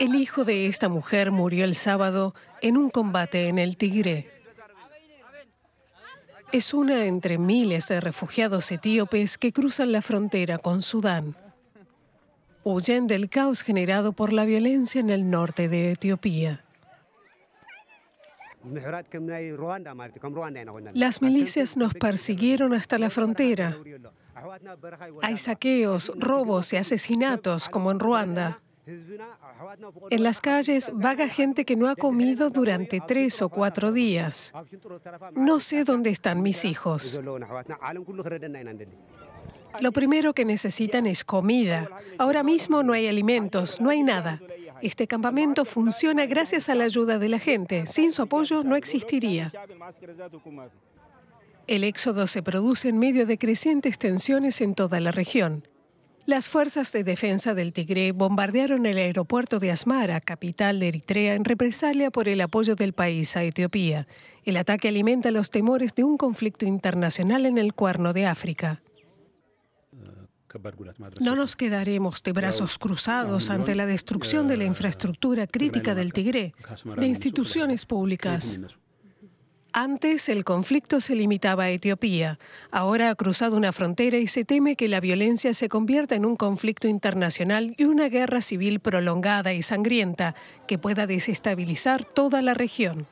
El hijo de esta mujer murió el sábado en un combate en el Tigre. Es una entre miles de refugiados etíopes que cruzan la frontera con Sudán. Huyen del caos generado por la violencia en el norte de Etiopía. Las milicias nos persiguieron hasta la frontera. Hay saqueos, robos y asesinatos como en Ruanda. En las calles vaga gente que no ha comido durante tres o cuatro días. No sé dónde están mis hijos. Lo primero que necesitan es comida. Ahora mismo no hay alimentos, no hay nada. Este campamento funciona gracias a la ayuda de la gente. Sin su apoyo no existiría. El éxodo se produce en medio de crecientes tensiones en toda la región. Las fuerzas de defensa del Tigre bombardearon el aeropuerto de Asmara, capital de Eritrea, en represalia por el apoyo del país a Etiopía. El ataque alimenta los temores de un conflicto internacional en el cuerno de África. No nos quedaremos de brazos cruzados ante la destrucción de la infraestructura crítica del Tigre, de instituciones públicas. Antes el conflicto se limitaba a Etiopía. Ahora ha cruzado una frontera y se teme que la violencia se convierta en un conflicto internacional y una guerra civil prolongada y sangrienta que pueda desestabilizar toda la región.